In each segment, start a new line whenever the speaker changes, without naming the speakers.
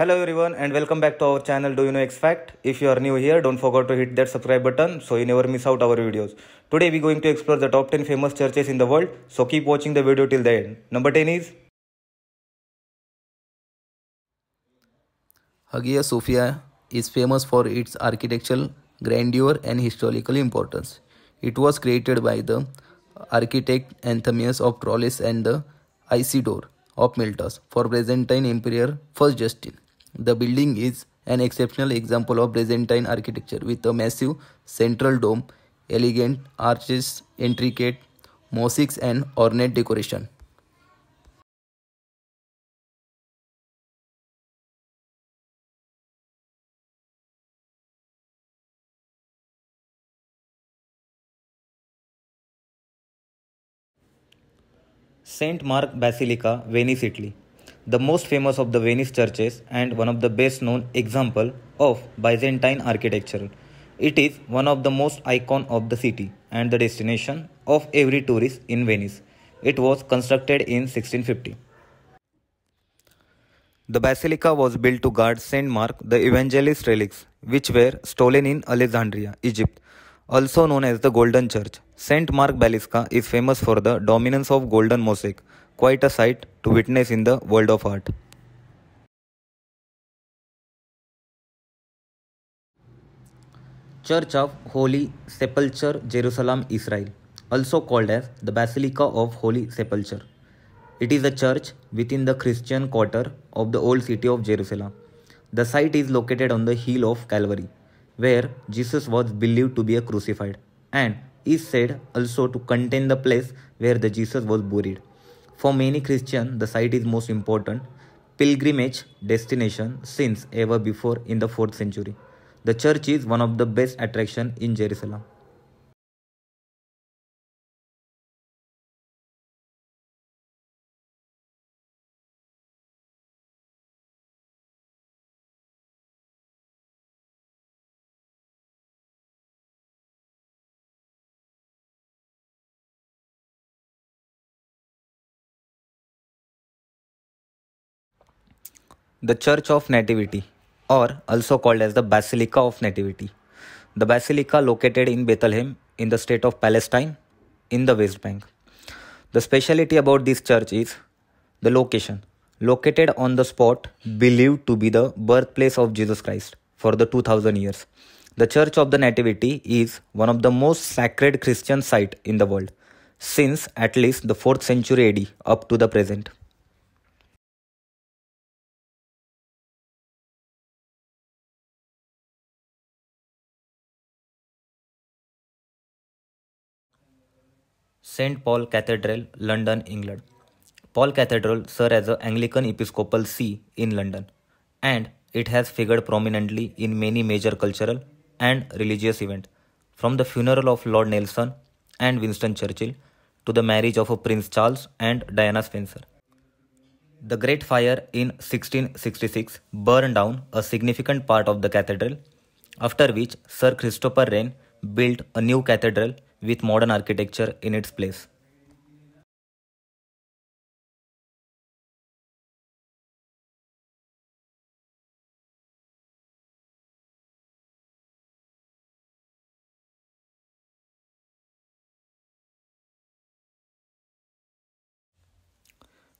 hello everyone and welcome back to our channel do you know x fact if you are new here don't forget to hit that subscribe button so you never miss out our videos today we're going to explore the top 10 famous churches in the world so keep watching the video till the end number 10 is hagia sophia is famous for its architectural grandeur and historical importance it was created by the architect anthemius of trolles and the isidore of Miltos for Byzantine Emperor First Justin. The building is an exceptional example of Byzantine architecture with a massive central dome, elegant arches, intricate mosaics and ornate decoration. St. Mark Basilica, Venice, Italy the most famous of the Venice churches and one of the best known example of Byzantine architecture. It is one of the most icon of the city and the destination of every tourist in Venice. It was constructed in 1650. The basilica was built to guard St. Mark the Evangelist relics, which were stolen in Alexandria, Egypt, also known as the Golden Church. St. Mark Basilica is famous for the dominance of golden mosaic quite a sight to witness in the world of art. Church of Holy Sepulchre, Jerusalem, Israel, also called as the Basilica of Holy Sepulchre. It is a church within the Christian quarter of the old city of Jerusalem. The site is located on the hill of Calvary, where Jesus was believed to be crucified, and is said also to contain the place where the Jesus was buried. For many Christians, the site is most important pilgrimage destination since ever before in the 4th century. The church is one of the best attraction
in Jerusalem. The Church
of Nativity, or also called as the Basilica of Nativity. The basilica located in Bethlehem in the state of Palestine in the West Bank. The speciality about this church is the location, located on the spot believed to be the birthplace of Jesus Christ for the 2000 years. The Church of the Nativity is one of the most sacred Christian site in the world since at least the 4th
century AD up to the present. St. Paul Cathedral,
London, England. Paul Cathedral serves as the Anglican Episcopal See in London, and it has figured prominently in many major cultural and religious events, from the funeral of Lord Nelson and Winston Churchill to the marriage of Prince Charles and Diana Spencer. The Great Fire in 1666 burned down a significant part of the cathedral, after which Sir Christopher Wren
built a new cathedral with modern architecture in its place.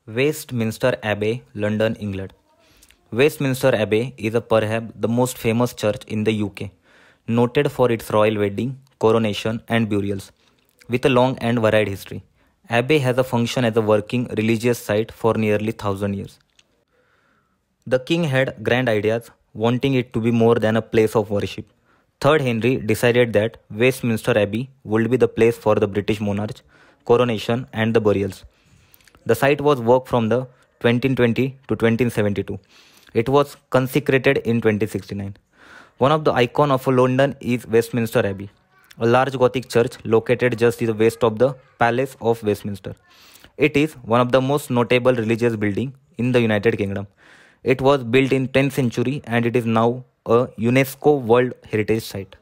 Westminster Abbey, London, England.
Westminster Abbey is a, perhaps the most famous church in the UK noted for its royal wedding, coronation, and burials, with a long and varied history. Abbey has a function as a working religious site for nearly 1000 years. The king had grand ideas, wanting it to be more than a place of worship. 3rd Henry decided that Westminster Abbey would be the place for the British monarch, coronation and the burials. The site was worked from the 1220 to 1272. It was consecrated in 2069. One of the icon of London is Westminster Abbey, a large Gothic church located just to the west of the Palace of Westminster. It is one of the most notable religious building in the United Kingdom. It was built in 10th century and it is now a UNESCO World Heritage Site.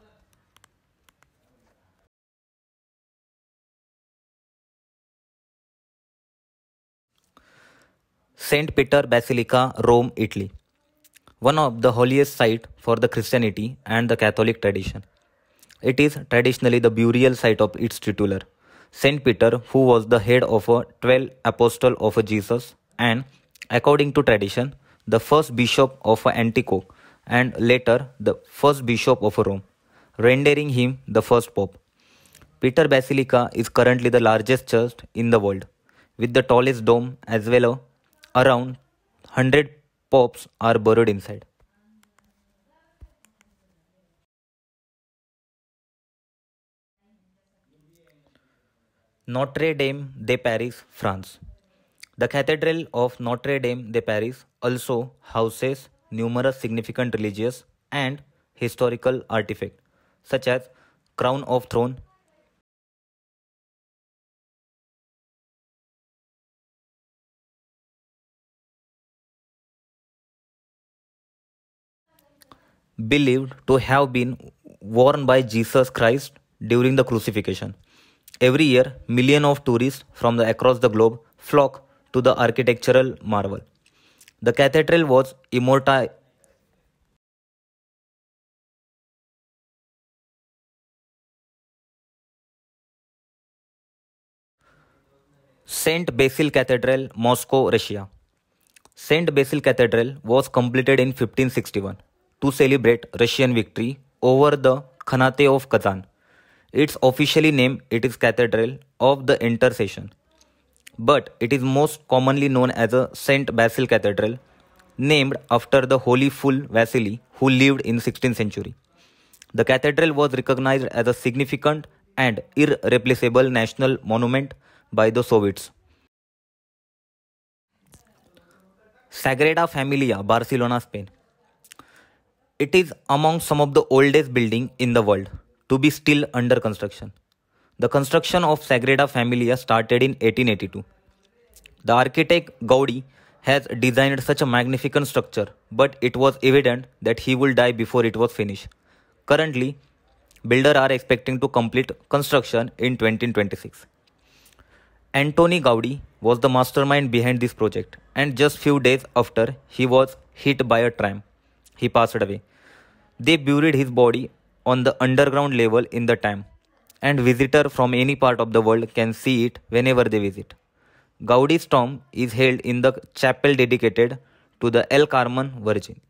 St. Peter Basilica, Rome, Italy
one of the holiest sites for the Christianity and the Catholic tradition. It is traditionally the burial site of its titular, Saint Peter, who was the head of a 12 apostle of Jesus and, according to tradition, the first bishop of Antioch and later the first bishop of Rome, rendering him the first pope. Peter Basilica is currently the largest church in the world, with the tallest dome as well, around 100 pops are buried inside. Notre Dame de Paris, France. The Cathedral of Notre Dame de Paris also houses numerous significant religious and historical artifacts such as
crown of throne believed to have been worn by Jesus
Christ during the crucifixion. Every year, millions of tourists from the, across the globe flock to the architectural marvel. The cathedral was immortal. St. Basil Cathedral, Moscow, Russia. St. Basil Cathedral was completed in 1561 to celebrate Russian victory over the Khanate of Kazan. Its officially name it is Cathedral of the Intercession, but it is most commonly known as a Saint Basil Cathedral, named after the holy fool Vasily who lived in 16th century. The cathedral was recognized as a significant and irreplaceable national monument by the Soviets. Sagrada Familia, Barcelona, Spain. It is among some of the oldest buildings in the world to be still under construction. The construction of Sagrada Familia started in 1882. The architect Gaudi has designed such a magnificent structure, but it was evident that he would die before it was finished. Currently, builders are expecting to complete construction in 2026. Antoni Gaudi was the mastermind behind this project, and just few days after, he was hit by a tram he passed away. They buried his body on the underground level in the time, and visitors from any part of the world can see it whenever they visit. Gaudi's tomb is held in the chapel dedicated to the El Carmen Virgin.